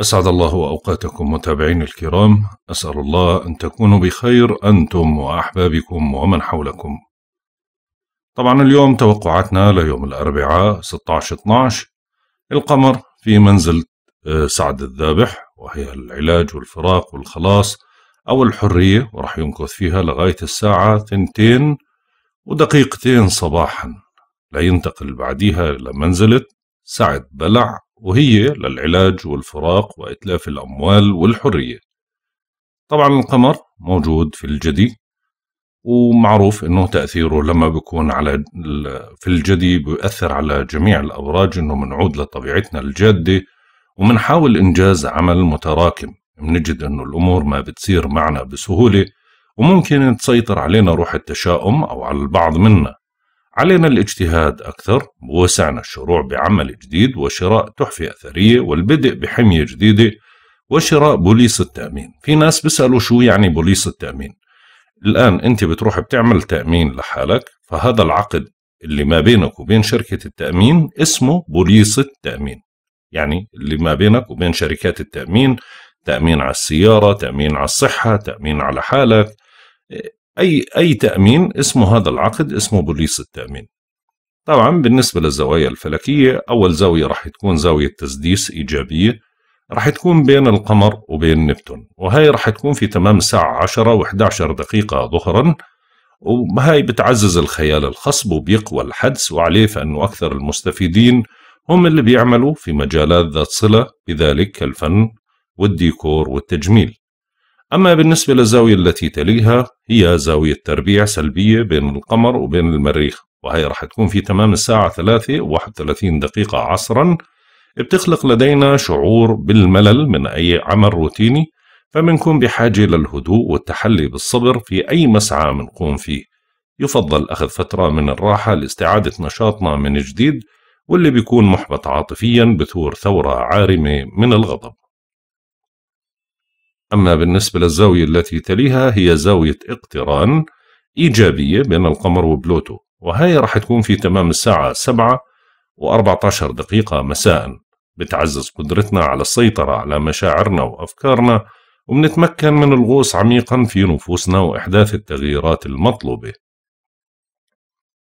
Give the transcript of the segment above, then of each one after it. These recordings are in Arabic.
أسعد الله أوقاتكم متابعين الكرام أسأل الله أن تكونوا بخير أنتم وأحبابكم ومن حولكم طبعا اليوم توقعاتنا ليوم الأربعاء 16-12 القمر في منزل آه، سعد الذابح وهي العلاج والفراق والخلاص أو الحرية وراح يمكث فيها لغاية الساعة ثنتين ودقيقتين صباحا لا ينتقل بعديها إلى منزلة سعد بلع وهي للعلاج والفراق وإتلاف الأموال والحرية طبعا القمر موجود في الجدي ومعروف انه تاثيره لما بيكون على في الجدي بيؤثر على جميع الابراج انه بنعود لطبيعتنا الجاده وبنحاول انجاز عمل متراكم بنجد انه الامور ما بتصير معنا بسهوله وممكن تسيطر علينا روح التشاؤم او على البعض منا علينا الاجتهاد أكثر ووسعنا الشروع بعمل جديد وشراء تحفة أثرية والبدء بحمية جديدة وشراء بوليس التأمين في ناس بيسألوا شو يعني بوليس التأمين الآن أنت بتروح بتعمل تأمين لحالك فهذا العقد اللي ما بينك وبين شركة التأمين اسمه بوليس التأمين يعني اللي ما بينك وبين شركات التأمين تأمين على السيارة تأمين على الصحة تأمين على حالك أي أي تأمين اسمه هذا العقد اسمه بوليس التأمين. طبعا بالنسبة للزوايا الفلكية أول زاوية راح تكون زاوية تسديس إيجابية راح تكون بين القمر وبين نبتون وهي راح تكون في تمام الساعة 10 و11 دقيقة ظهرا وهي بتعزز الخيال الخصب وبيقوى الحدس وعليه فإنه أكثر المستفيدين هم اللي بيعملوا في مجالات ذات صلة بذلك كالفن والديكور والتجميل أما بالنسبة للزاوية التي تليها هي زاوية تربيع سلبية بين القمر وبين المريخ وهي راح تكون في تمام الساعة 3 و31 دقيقة عصرا بتخلق لدينا شعور بالملل من أي عمل روتيني فمنكون بحاجة للهدوء والتحلي بالصبر في أي مسعى منقوم فيه يفضل أخذ فترة من الراحة لاستعادة نشاطنا من جديد واللي بيكون محبط عاطفيا بثور ثورة عارمة من الغضب أما بالنسبة للزاوية التي تليها هي زاوية اقتران إيجابية بين القمر وبلوتو وهي راح تكون في تمام الساعة 7 و14 دقيقة مساء بتعزز قدرتنا على السيطرة على مشاعرنا وأفكارنا وبنتمكن من الغوص عميقا في نفوسنا وإحداث التغييرات المطلوبة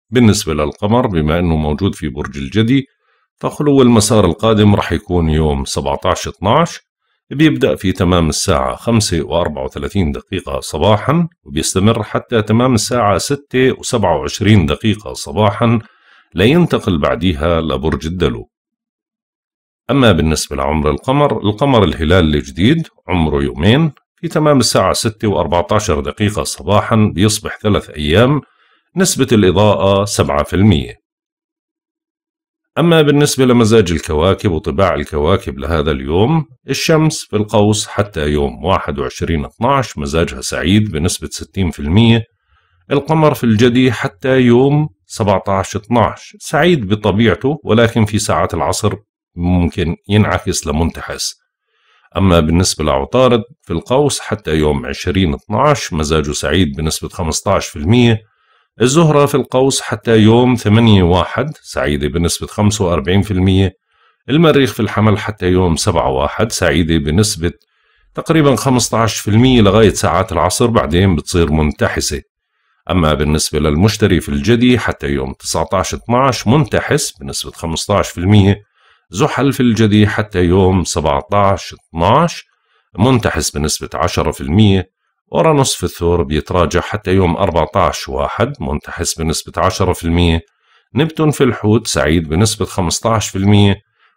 بالنسبة للقمر بما أنه موجود في برج الجدي فخلو المسار القادم راح يكون يوم 17 12 بيبدأ في تمام الساعة 5 و34 دقيقة صباحا وبيستمر حتى تمام الساعة 6 و27 دقيقة صباحا لينتقل بعديها لبرج الدلو أما بالنسبة لعمر القمر القمر الهلال الجديد عمره يومين في تمام الساعة 6 و14 دقيقة صباحا بيصبح ثلاث أيام نسبة الإضاءة 7% أما بالنسبة لمزاج الكواكب وطباع الكواكب لهذا اليوم الشمس في القوس حتى يوم 21-12 مزاجها سعيد بنسبة 60% القمر في الجدي حتى يوم 17-12 سعيد بطبيعته ولكن في ساعات العصر ممكن ينعكس لمنتحس أما بالنسبة لعطارد في القوس حتى يوم 20-12 مزاجه سعيد بنسبة 15% الزهرة في القوس حتى يوم 8 واحد سعيدة بنسبة 45% المريخ في الحمل حتى يوم 7 واحد سعيدة بنسبة تقريبا 15% لغاية ساعات العصر بعدين بتصير منتحسة أما بالنسبة للمشتري في الجدي حتى يوم 19 12 منتحس بنسبة 15% زحل في الجدي حتى يوم 17 12 منتحس بنسبة المية ورا نصف الثور بيتراجع حتى يوم 14 واحد منتحس بنسبة 10% نبتون في الحوت سعيد بنسبة 15%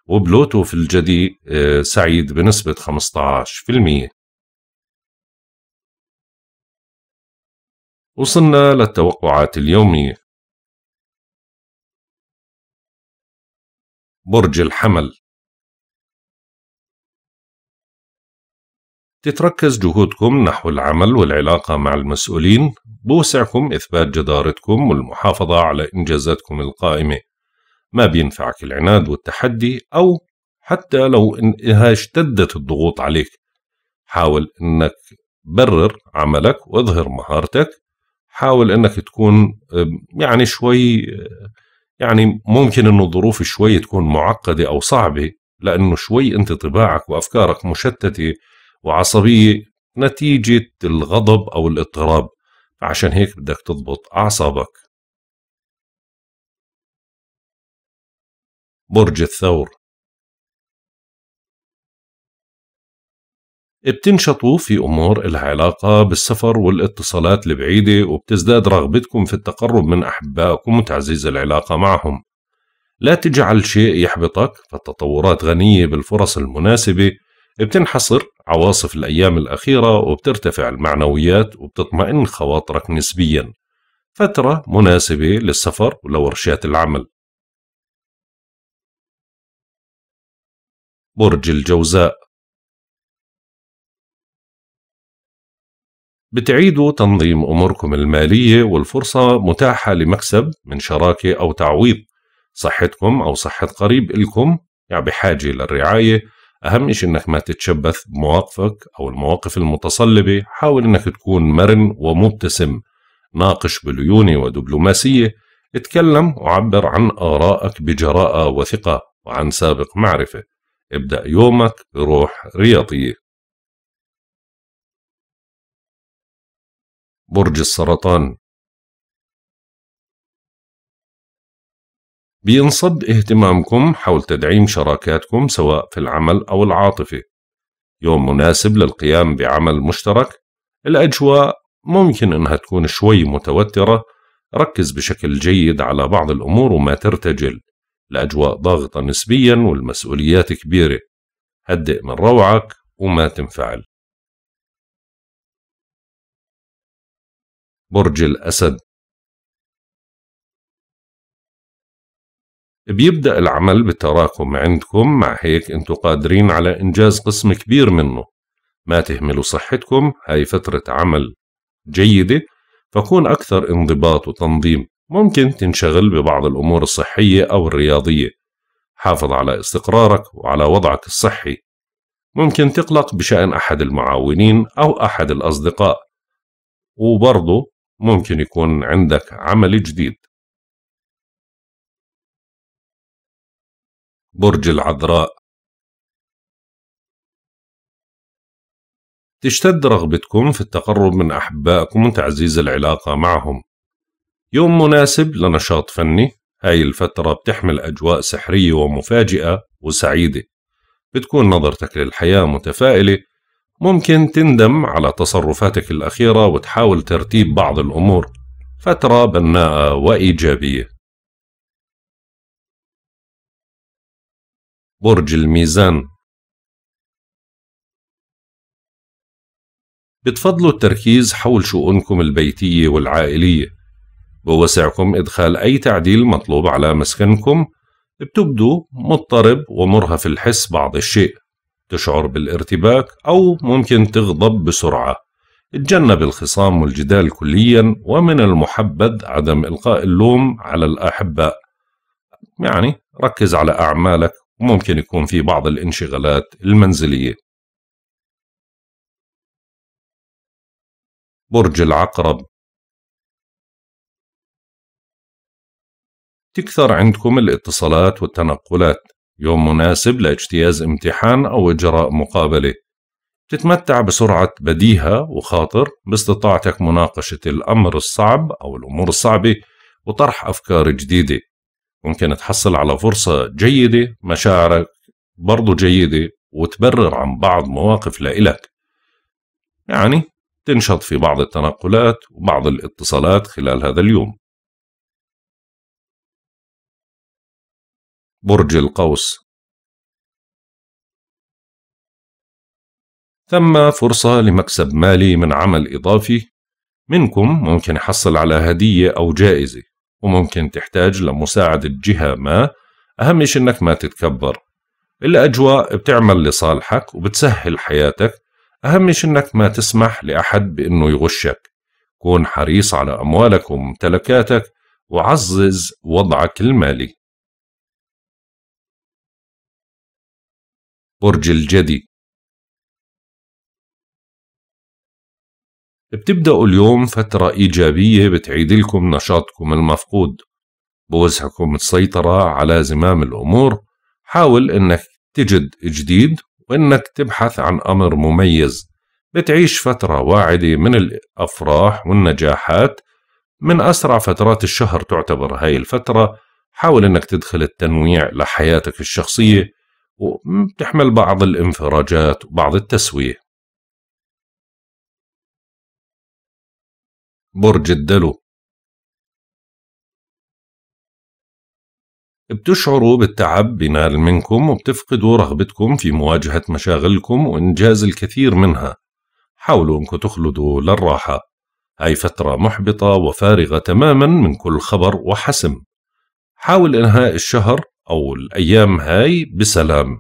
وبلوتو في الجدي آه، سعيد بنسبة 15% وصلنا للتوقعات اليومية برج الحمل تتركز جهودكم نحو العمل والعلاقة مع المسؤولين بوسعكم إثبات جدارتكم والمحافظة على إنجازاتكم القائمة ما بينفعك العناد والتحدي أو حتى لو إنها اشتدت الضغوط عليك حاول إنك برر عملك واظهر مهارتك حاول إنك تكون يعني شوي يعني ممكن إنه الظروف شوي تكون معقدة أو صعبة لأنه شوي أنت طباعك وأفكارك مشتتة وعصبية نتيجة الغضب أو الاضطراب عشان هيك بدك تضبط أعصابك برج الثور بتنشطوا في أمور إلها علاقة بالسفر والاتصالات البعيدة وبتزداد رغبتكم في التقرب من أحبائكم وتعزيز العلاقة معهم لا تجعل شيء يحبطك فالتطورات غنية بالفرص المناسبة بتنحصر عواصف الأيام الأخيرة وبترتفع المعنويات وبتطمئن خواطرك نسبيا فترة مناسبة للسفر ولورشات العمل برج الجوزاء بتعيدوا تنظيم أموركم المالية والفرصة متاحة لمكسب من شراكة أو تعويض صحتكم أو صحة قريب إلكم يعني بحاجة للرعاية أهم شيء إنك ما تتشبث بمواقفك أو المواقف المتصلبة حاول إنك تكون مرن ومبتسم ناقش بليونة ودبلوماسية اتكلم وعبر عن آرائك بجراءة وثقة وعن سابق معرفة ابدأ يومك بروح رياضية برج السرطان بينصب اهتمامكم حول تدعيم شراكاتكم سواء في العمل أو العاطفة يوم مناسب للقيام بعمل مشترك الأجواء ممكن إنها تكون شوي متوترة ركز بشكل جيد على بعض الأمور وما ترتجل الأجواء ضاغطة نسبيا والمسؤوليات كبيرة هدئ من روعك وما تنفعل برج الأسد بيبدأ العمل بالتراكم عندكم مع هيك انتوا قادرين على إنجاز قسم كبير منه ما تهملوا صحتكم هاي فترة عمل جيدة فكون أكثر انضباط وتنظيم ممكن تنشغل ببعض الأمور الصحية أو الرياضية حافظ على استقرارك وعلى وضعك الصحي ممكن تقلق بشأن أحد المعاونين أو أحد الأصدقاء وبرضه ممكن يكون عندك عمل جديد برج العذراء تشتد رغبتكم في التقرب من أحبائكم وتعزيز العلاقة معهم يوم مناسب لنشاط فني هاي الفترة بتحمل أجواء سحرية ومفاجئة وسعيدة بتكون نظرتك للحياة متفائلة ممكن تندم على تصرفاتك الأخيرة وتحاول ترتيب بعض الأمور فترة بناءة وإيجابية برج الميزان بتفضلوا التركيز حول شؤونكم البيتية والعائلية بوسعكم إدخال أي تعديل مطلوب على مسكنكم بتبدو مضطرب ومرهف الحس بعض الشيء تشعر بالارتباك أو ممكن تغضب بسرعة اتجنب الخصام والجدال كليا ومن المحبذ عدم إلقاء اللوم على الأحباء يعني ركز على أعمالك وممكن يكون في بعض الانشغالات المنزلية برج العقرب تكثر عندكم الاتصالات والتنقلات يوم مناسب لاجتياز امتحان أو إجراء مقابلة تتمتع بسرعة بديهة وخاطر باستطاعتك مناقشة الأمر الصعب أو الأمور الصعبة وطرح أفكار جديدة ممكن تحصل على فرصة جيدة مشاعرك برضو جيدة وتبرر عن بعض مواقف لإلك يعني تنشط في بعض التنقلات وبعض الاتصالات خلال هذا اليوم برج القوس ثم فرصة لمكسب مالي من عمل إضافي منكم ممكن يحصل على هدية أو جائزة وممكن تحتاج لمساعدة جهة ما أهم شيء إنك ما تتكبر الأجواء بتعمل لصالحك وبتسهل حياتك أهم شيء إنك ما تسمح لأحد بإنه يغشك كون حريص على أموالك وممتلكاتك وعزز وضعك المالي برج الجدي بتبدأوا اليوم فترة إيجابية بتعيد لكم نشاطكم المفقود بوزعكم السيطرة على زمام الأمور حاول إنك تجد جديد وإنك تبحث عن أمر مميز بتعيش فترة واعدة من الأفراح والنجاحات من أسرع فترات الشهر تعتبر هاي الفترة حاول إنك تدخل التنويع لحياتك الشخصية وتحمل بعض الانفراجات وبعض التسوية برج الدلو بتشعروا بالتعب بينال منكم وبتفقدوا رغبتكم في مواجهة مشاغلكم وإنجاز الكثير منها حاولوا أنكم تخلدوا للراحة هاي فترة محبطة وفارغة تماما من كل خبر وحسم حاول إنهاء الشهر أو الأيام هاي بسلام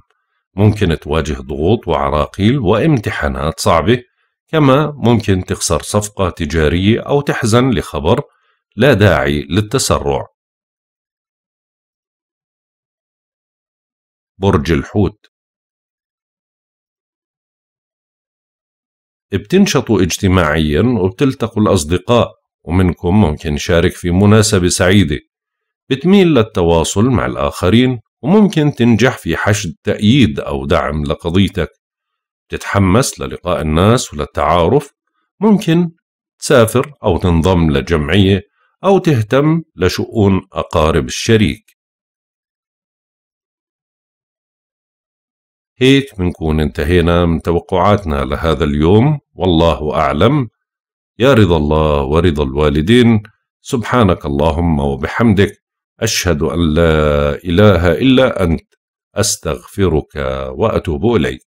ممكن تواجه ضغوط وعراقيل وامتحانات صعبة كما ممكن تخسر صفقة تجارية أو تحزن لخبر لا داعي للتسرع برج الحوت بتنشطوا اجتماعيا وبتلتقوا الأصدقاء ومنكم ممكن يشارك في مناسبة سعيدة بتميل للتواصل مع الآخرين وممكن تنجح في حشد تأييد أو دعم لقضيتك تتحمس للقاء الناس وللتعارف ممكن تسافر أو تنضم لجمعية أو تهتم لشؤون أقارب الشريك هيك بنكون انتهينا من توقعاتنا لهذا اليوم والله أعلم يا رضا الله ورضا الوالدين سبحانك اللهم وبحمدك أشهد أن لا إله إلا أنت أستغفرك وأتوب إليك